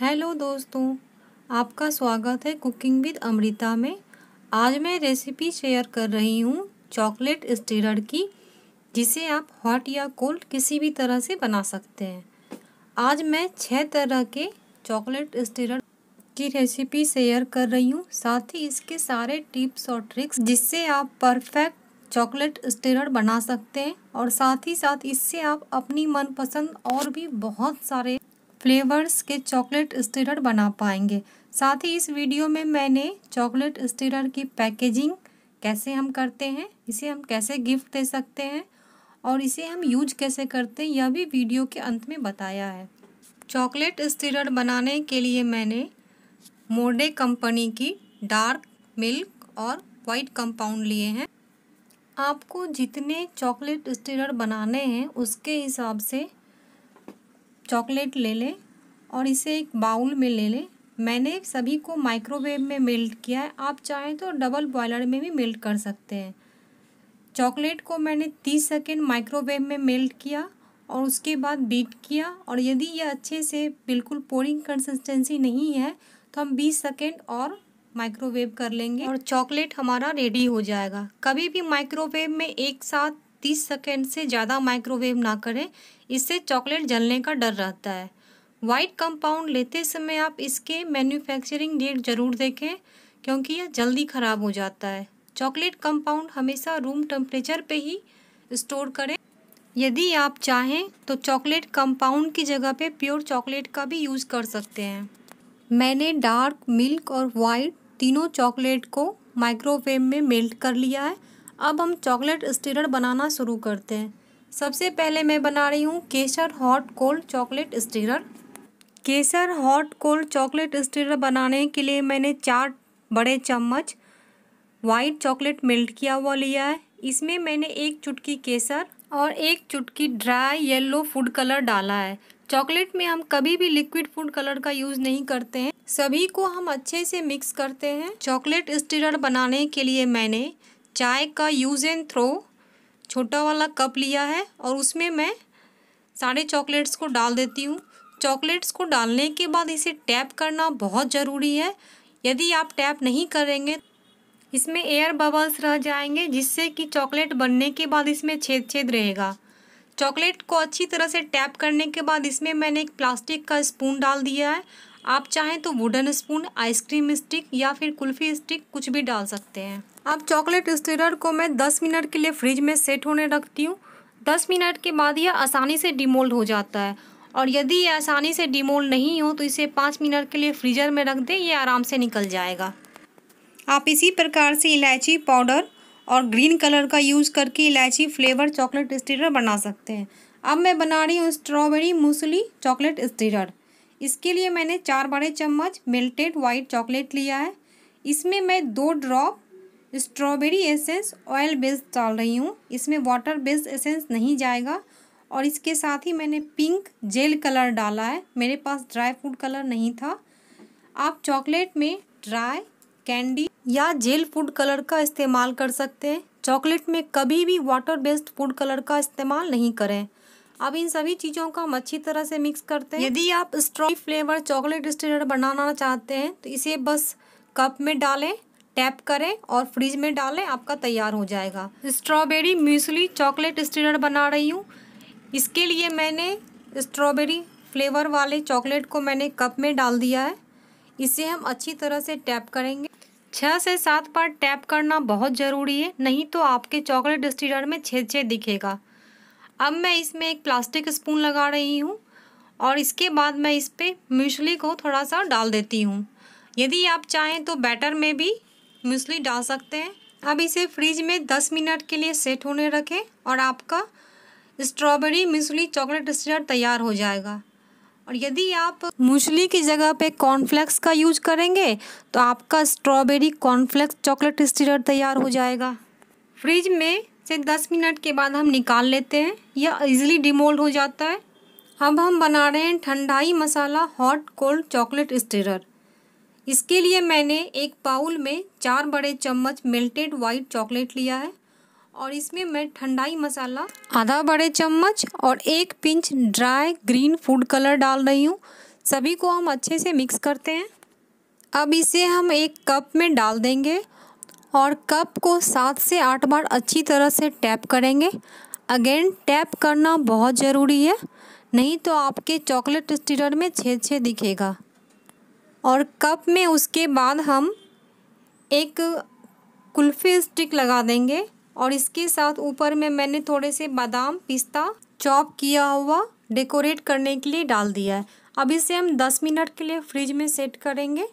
hello दोस्तों आपका स्वागत है कुकिंग विद अमृता में आज मैं रेसिपी शेयर कर रही हूँ चॉकलेट स्टिरड की जिसे आप हॉट या कोल्ड किसी भी तरह से बना सकते हैं आज मैं छः तरह के चॉकलेट स्टिरड की रेसिपी शेयर कर रही हूँ साथ ही इसके सारे टिप्स और ट्रिक्स जिससे आप परफेक्ट चॉकलेट स्टिरड बना सकते हैं और साथ ही साथ इससे आप अपनी मनपसंद और भी बहुत सारे फ्लेवर्स के चॉकलेट स्टिरर बना पाएंगे साथ ही इस वीडियो में मैंने चॉकलेट स्टिरर की पैकेजिंग कैसे हम करते हैं इसे हम कैसे गिफ्ट दे सकते हैं और इसे हम यूज कैसे करते हैं यह भी वीडियो के अंत में बताया है चॉकलेट स्टिरर बनाने के लिए मैंने मोडे कंपनी की डार्क मिल्क और वाइट कंपाउंड लिए हैं आपको जितने चॉकलेट स्टिरर बनाने हैं उसके हिसाब से चॉकलेट ले लें और इसे एक बाउल में ले लें मैंने सभी को माइक्रोवेव में मेल्ट किया है आप चाहें तो डबल बॉयलर में भी मेल्ट कर सकते हैं चॉकलेट को मैंने तीस सेकेंड माइक्रोवेव में मेल्ट किया और उसके बाद बीट किया और यदि यह अच्छे से बिल्कुल पोरिंग कंसिस्टेंसी नहीं है तो हम बीस सेकेंड और माइक्रोवेव कर लेंगे और चॉकलेट हमारा रेडी हो जाएगा कभी भी माइक्रोवेव में एक साथ 30 सेकेंड से ज़्यादा माइक्रोवेव ना करें इससे चॉकलेट जलने का डर रहता है वाइट कंपाउंड लेते समय आप इसके मैन्युफैक्चरिंग डेट ज़रूर देखें क्योंकि यह जल्दी ख़राब हो जाता है चॉकलेट कंपाउंड हमेशा रूम टेम्परेचर पे ही स्टोर करें यदि आप चाहें तो चॉकलेट कंपाउंड की जगह पे प्योर चॉकलेट का भी यूज़ कर सकते हैं मैंने डार्क मिल्क और वाइट तीनों चॉकलेट को माइक्रोवेव में मेल्ट कर लिया है अब हम चॉकलेट स्टिरर बनाना शुरू करते हैं सबसे पहले मैं बना रही हूँ केसर हॉट कोल्ड चॉकलेट स्टिरर केसर हॉट कोल्ड चॉकलेट स्टिरर बनाने के लिए मैंने चार बड़े चम्मच वाइट चॉकलेट मेल्ट किया हुआ लिया है इसमें मैंने एक चुटकी केसर और एक चुटकी ड्राई येलो फूड कलर डाला है चॉकलेट में हम कभी भी लिक्विड फूड कलर का यूज़ नहीं करते हैं सभी को हम अच्छे से मिक्स करते हैं चॉकलेट स्टिरर बनाने के लिए मैंने चाय का यूज़ एंड थ्रो छोटा वाला कप लिया है और उसमें मैं सारे चॉकलेट्स को डाल देती हूँ चॉकलेट्स को डालने के बाद इसे टैप करना बहुत ज़रूरी है यदि आप टैप नहीं करेंगे इसमें एयर बबल्स रह जाएंगे जिससे कि चॉकलेट बनने के बाद इसमें छेद छेद रहेगा चॉकलेट को अच्छी तरह से टैप करने के बाद इसमें मैंने एक प्लास्टिक का स्पून डाल दिया है आप चाहें तो वुडन स्पून आइसक्रीम स्टिक या फिर कुल्फ़ी स्टिक कुछ भी डाल सकते हैं अब चॉकलेट स्टिरर को मैं दस मिनट के लिए फ्रिज में सेट होने रखती हूँ दस मिनट के बाद यह आसानी से डिमोल्ड हो जाता है और यदि ये आसानी से डिमोल्ड नहीं हो तो इसे पाँच मिनट के लिए फ्रीजर में रख दें ये आराम से निकल जाएगा आप इसी प्रकार से इलायची पाउडर और ग्रीन कलर का यूज़ करके इलायची फ्लेवर चॉकलेट स्टिरर बना सकते हैं अब मैं बना रही हूँ स्ट्रॉबेरी मूसली चॉकलेट स्टिरर इसके लिए मैंने चार बड़े चम्मच मेल्टेड वाइट चॉकलेट लिया है इसमें मैं दो drop strawberry essence oil based डाल रही हूँ इसमें वाटर बेस्ड एसेंस नहीं जाएगा और इसके साथ ही मैंने पिंक जेल कलर डाला है मेरे पास ड्राई फ्रूट कलर नहीं था आप चॉकलेट में ड्राई कैंडी या जेल फूड कलर का इस्तेमाल कर सकते हैं चॉकलेट में कभी भी वाटर बेस्ड फूड कलर का इस्तेमाल नहीं करें अब इन सभी चीज़ों को हम अच्छी तरह से मिक्स करते हैं यदि आप स्ट्रॉबेरी फ्लेवर चॉकलेट स्टेडर बनाना चाहते हैं तो इसे बस कप में डालें टैप करें और फ्रिज में डालें आपका तैयार हो जाएगा स्ट्रॉबेरी म्यूसली चॉकलेट स्टिरर बना रही हूँ इसके लिए मैंने स्ट्रॉबेरी फ्लेवर वाले चॉकलेट को मैंने कप में डाल दिया है इसे हम अच्छी तरह से टैप करेंगे छः से सात बार टैप करना बहुत ज़रूरी है नहीं तो आपके चॉकलेट स्टिरर में छेद छेद दिखेगा अब मैं इसमें एक प्लास्टिक स्पून लगा रही हूँ और इसके बाद मैं इस पर म्यूसली को थोड़ा सा डाल देती हूँ यदि आप चाहें तो बैटर में भी म्यूसली डाल सकते हैं अब इसे फ्रिज में दस मिनट के लिए सेट होने रखें और आपका स्ट्रॉबेरी म्यूसली चॉकलेट डिस्टर्ट तैयार हो जाएगा और यदि आप मूसली की जगह पे कॉर्नफ्लेक्स का यूज करेंगे तो आपका स्ट्रॉबेरी कॉर्नफ्लेक्स चॉकलेट स्टीरर तैयार हो जाएगा फ्रिज में से दस मिनट के बाद हम निकाल लेते हैं यह इजीली डिमोल्ड हो जाता है अब हम बना रहे हैं thandai masala hot cold chocolate stirrer इसके लिए मैंने एक बाउल में चार बड़े चम्मच मेल्टेड वाइट चॉकलेट लिया है और इसमें मैं ठंडाई मसाला आधा बड़े चम्मच और एक pinch dry green food colour डाल रही हूँ सभी को हम अच्छे से मिक्स करते हैं अब इसे हम एक कप में डाल देंगे और कप को सात से आठ बार अच्छी तरह से टैप करेंगे अगेन टैप करना बहुत ज़रूरी है नहीं तो आपके चॉकलेट स्टिरर में छेद छेद दिखेगा और कप में उसके बाद हम एक कुल्फ़ी स्टिक लगा देंगे और इसके साथ ऊपर में मैंने थोड़े से बादाम पिस्ता चॉप किया हुआ डेकोरेट करने के लिए डाल दिया है अब इसे हम दस मिनट के लिए फ्रिज में सेट करेंगे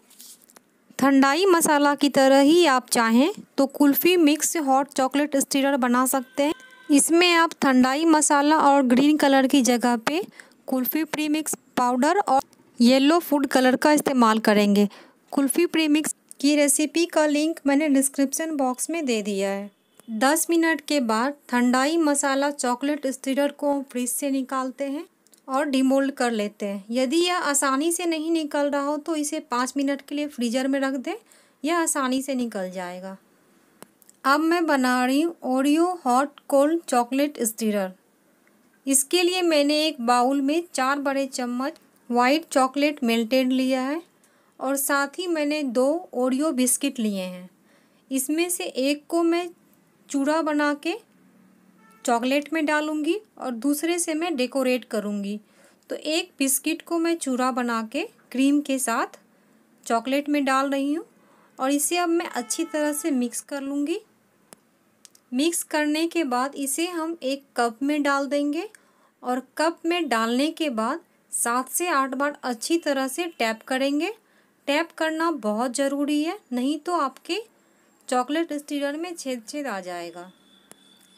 ठंडाई मसाला की तरह ही आप चाहें तो kulfi mix hot chocolate stirrer बना सकते हैं इसमें आप ठंडाई मसाला और ग्रीन कलर की जगह पे कुल्फ़ी प्रीमिक्स पाउडर और येलो फूड कलर का इस्तेमाल करेंगे कुल्फ़ी प्रीमिक्स की रेसिपी का लिंक मैंने डिस्क्रिप्शन बॉक्स में दे दिया है दस मिनट के बाद ठंडाई मसाला चॉकलेट स्टिरर को फ्रिज से निकालते हैं और डिमोल्ड कर लेते हैं यदि यह आसानी से नहीं निकल रहा हो तो इसे पाँच मिनट के लिए फ्रीजर में रख दें यह आसानी से निकल जाएगा अब मैं बना रही हूँ Oreo hot cold chocolate stirrer इसके लिए मैंने एक बाउल में चार बड़े चम्मच वाइट चॉकलेट मेल्टेड लिया है और साथ ही मैंने दो ओरियो बिस्किट लिए हैं इसमें से एक को मैं चूड़ा बना के चॉकलेट में डालूँगी और दूसरे से मैं डेकोरेट करूँगी तो एक बिस्किट को मैं चूड़ा बना के क्रीम के साथ चॉकलेट में डाल रही हूँ और इसे अब मैं अच्छी तरह से मिक्स कर लूँगी मिक्स करने के बाद इसे हम एक कप में डाल देंगे और कप में डालने के बाद सात से आठ बार अच्छी तरह से टैप करेंगे टैप करना बहुत ज़रूरी है नहीं तो आपके चॉकलेट स्टीरर में छेद छेद आ जाएगा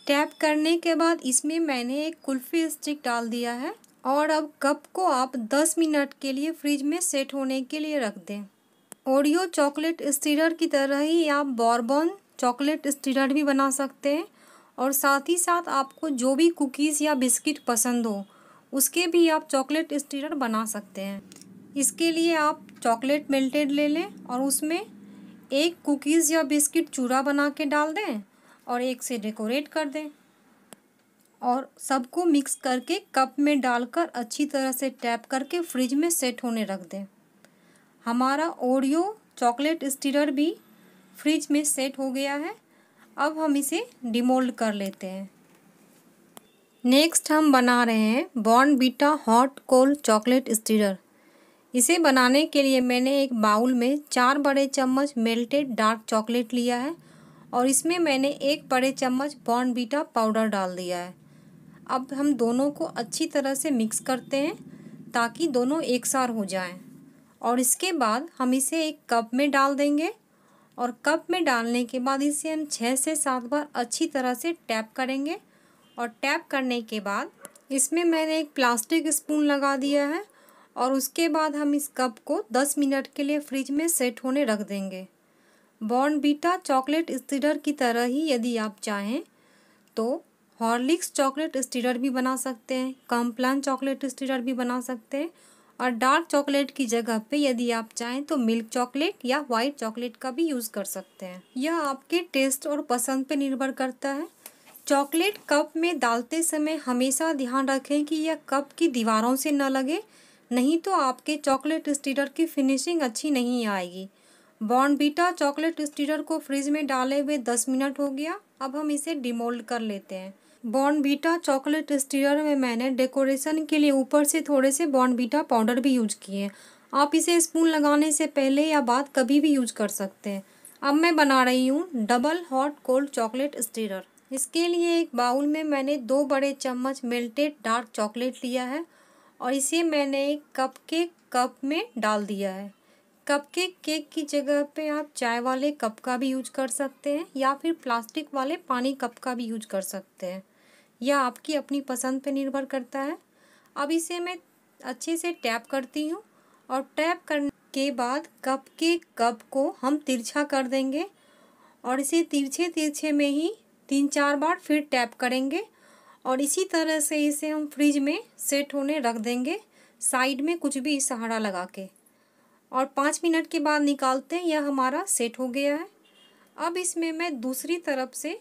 टैप करने के बाद इसमें मैंने एक कुल्फ़ी स्टिक डाल दिया है और अब कप को आप 10 मिनट के लिए फ्रिज में सेट होने के लिए रख दें ओरियो चॉकलेट स्टीरर की तरह ही आप बॉर्बन चॉकलेट स्टीरर भी बना सकते हैं और साथ ही साथ आपको जो भी कुकीज़ या बिस्किट पसंद हो उसके भी आप चॉकलेट स्टीरर बना सकते हैं इसके लिए आप चॉकलेट मेल्टेड ले लें और उसमें एक कुकीज़ या बिस्किट चूरा बना के डाल दें और एक से डेकोरेट कर दें और सबको मिक्स करके कप में डालकर अच्छी तरह से टैप करके फ्रिज में सेट होने रख दें हमारा ओरियो चॉकलेट स्टीरर भी फ्रिज में सेट हो गया है अब हम इसे डिमोल्ड कर लेते हैं नेक्स्ट हम बना रहे हैं Bournvita hot cold chocolate stirrer इसे बनाने के लिए मैंने एक बाउल में चार बड़े चम्मच मेल्टेड डार्क चॉकलेट लिया है और इसमें मैंने एक बड़े चम्मच बॉर्नबीटा पाउडर डाल दिया है अब हम दोनों को अच्छी तरह से मिक्स करते हैं ताकि दोनों एकसार हो जाएं और इसके बाद हम इसे एक कप में डाल देंगे और कप में डालने के बाद इसे हम छः से सात बार अच्छी तरह से टैप करेंगे और टैप करने के बाद इसमें मैंने एक प्लास्टिक स्पून लगा दिया है और उसके बाद हम इस कप को 10 मिनट के लिए फ्रिज में सेट होने रख देंगे बॉर्नबीटा चॉकलेट स्टीडर की तरह ही यदि आप चाहें तो हॉर्लिक्स चॉकलेट स्टीडर भी बना सकते हैं कॉम्प्लान चॉकलेट स्टीडर भी बना सकते हैं और डार्क चॉकलेट की जगह पे यदि आप चाहें तो मिल्क चॉकलेट या वाइट चॉकलेट का भी यूज़ कर सकते हैं यह आपके टेस्ट और पसंद पर निर्भर करता है चॉकलेट कप में डालते समय हमेशा ध्यान रखें कि यह कप की दीवारों से न लगे नहीं तो आपके चॉकलेट स्टीटर की फिनिशिंग अच्छी नहीं आएगी बॉर्नबीटा चॉकलेट स्टीटर को फ्रिज में डाले हुए दस मिनट हो गया अब हम इसे डिमोल्ड कर लेते हैं बॉर्नबीटा चॉकलेट स्टीटर में मैंने डेकोरेशन के लिए ऊपर से थोड़े से बॉर्नबीटा पाउडर भी यूज किए हैं आप इसे स्पून लगाने से पहले या बाद कभी भी यूज कर सकते हैं अब मैं बना रही हूँ double hot cold chocolate stirrer इसके लिए एक बाउल में मैंने दो बड़े चम्मच मेल्टेड डार्क चॉकलेट लिया है और इसे मैंने एक कप के कप में डाल दिया है कप के केक की जगह पे आप चाय वाले कप का भी यूज कर सकते हैं या फिर प्लास्टिक वाले पानी कप का भी यूज कर सकते हैं यह आपकी अपनी पसंद पे निर्भर करता है अब इसे मैं अच्छे से टैप करती हूँ और टैप करने के बाद कप के कप को हम तिरछा कर देंगे और इसे तिरछे तिरछे में ही तीन चार बार फिर टैप करेंगे और इसी तरह से इसे हम फ्रिज में सेट होने रख देंगे साइड में कुछ भी सहारा लगा के और पाँच मिनट के बाद निकालते हैं यह हमारा सेट हो गया है अब इसमें मैं दूसरी तरफ से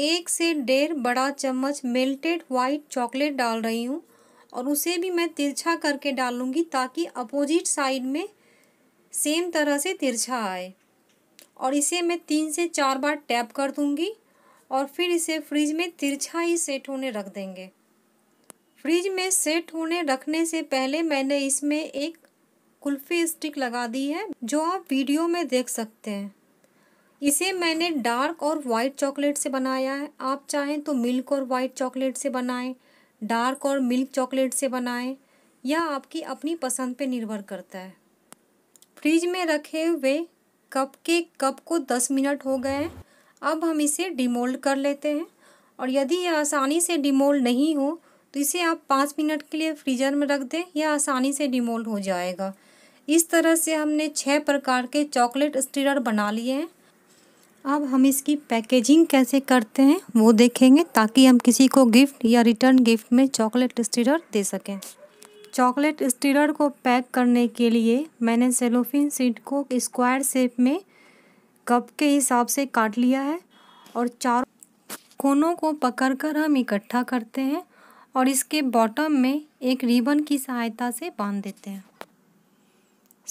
एक से डेढ़ बड़ा चम्मच मेल्टेड वाइट चॉकलेट डाल रही हूँ और उसे भी मैं तिरछा करके डालूँगी ताकि अपोजिट साइड में सेम तरह से तिरछा आए और इसे मैं तीन से चार बार टैप कर दूँगी और फिर इसे फ्रिज में तिरछा ही सेट होने रख देंगे फ्रिज में सेट होने रखने से पहले मैंने इसमें एक कुल्फ़ी स्टिक लगा दी है जो आप वीडियो में देख सकते हैं इसे मैंने डार्क और वाइट चॉकलेट से बनाया है आप चाहें तो मिल्क और वाइट चॉकलेट से बनाएं डार्क और मिल्क चॉकलेट से बनाएं यह आपकी अपनी पसंद पर निर्भर करता है फ्रिज में रखे हुए कप के कप को दस मिनट हो गए हैं अब हम इसे डिमोल्ड कर लेते हैं और यदि यह आसानी से डिमोल्ड नहीं हो तो इसे आप पाँच मिनट के लिए फ्रीजर में रख दें यह आसानी से डिमोल्ड हो जाएगा इस तरह से हमने छः प्रकार के चॉकलेट स्टीरर बना लिए हैं अब हम इसकी पैकेजिंग कैसे करते हैं वो देखेंगे ताकि हम किसी को गिफ्ट या रिटर्न गिफ्ट में चॉकलेट स्टीरर दे सकें चॉकलेट स्टीरर को पैक करने के लिए मैंने सेलोफिन सीट को स्क्वायर शेप में कप के हिसाब से काट लिया है और चार कोनों को पकड़कर हम इकट्ठा करते हैं और इसके बॉटम में एक रिबन की सहायता से बांध देते हैं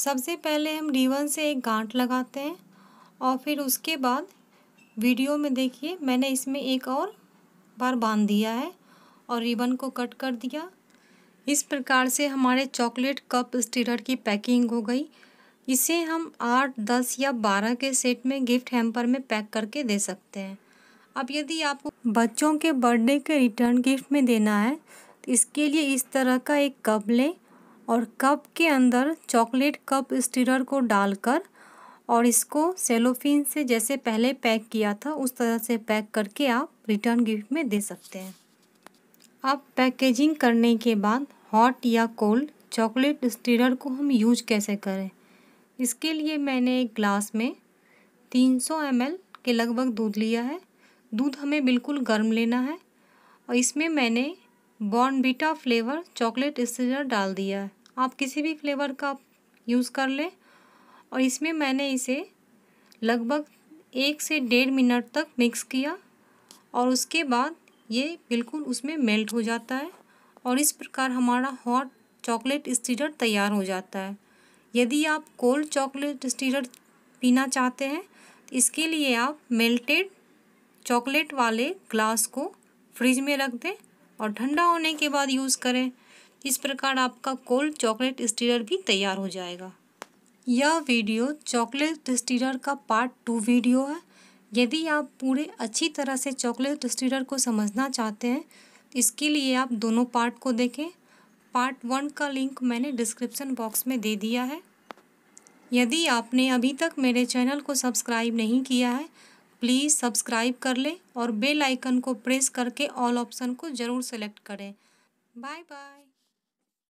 सबसे पहले हम रिबन से एक गांठ लगाते हैं और फिर उसके बाद वीडियो में देखिए मैंने इसमें एक और बार बांध दिया है और रिबन को कट कर दिया इस प्रकार से हमारे चॉकलेट कप स्टीरर की पैकिंग हो गई इसे हम आठ दस या बारह के सेट में गिफ्ट हैम्पर में पैक करके दे सकते हैं अब यदि आपको बच्चों के बर्थडे के रिटर्न गिफ्ट में देना है तो इसके लिए इस तरह का एक कप लें और कप के अंदर चॉकलेट कप स्टीरर को डालकर और इसको सेलोफिन से जैसे पहले पैक किया था उस तरह से पैक करके आप रिटर्न गिफ्ट में दे सकते हैं अब पैकेजिंग करने के बाद हॉट या कोल्ड चॉकलेट स्टीरर को हम यूज कैसे करें इसके लिए मैंने एक ग्लास में 300 सौ के लगभग दूध लिया है दूध हमें बिल्कुल गर्म लेना है और इसमें मैंने बॉर्नबीटा फ्लेवर चॉकलेट स्टेजर डाल दिया है आप किसी भी फ्लेवर का यूज़ कर लें और इसमें मैंने इसे लगभग एक से डेढ़ मिनट तक मिक्स किया और उसके बाद ये बिल्कुल उसमें मेल्ट हो जाता है और इस प्रकार हमारा हॉट चॉकलेट स्टिजर तैयार हो जाता है यदि आप कोल्ड चॉकलेट स्टीरर पीना चाहते हैं तो इसके लिए आप मेल्टेड चॉकलेट वाले ग्लास को फ्रिज में रख दें और ठंडा होने के बाद यूज़ करें इस प्रकार आपका कोल्ड चॉकलेट स्टीरर भी तैयार हो जाएगा यह वीडियो चॉकलेट स्टीरर का पार्ट टू वीडियो है यदि आप पूरे अच्छी तरह से चॉकलेट स्टीरर को समझना चाहते हैं इसके लिए आप दोनों पार्ट को देखें पार्ट वन का लिंक मैंने डिस्क्रिप्शन बॉक्स में दे दिया है यदि आपने अभी तक मेरे चैनल को सब्सक्राइब नहीं किया है प्लीज़ सब्सक्राइब कर लें और बेल आइकन को प्रेस करके ऑल ऑप्शन को ज़रूर सेलेक्ट करें बाय बाय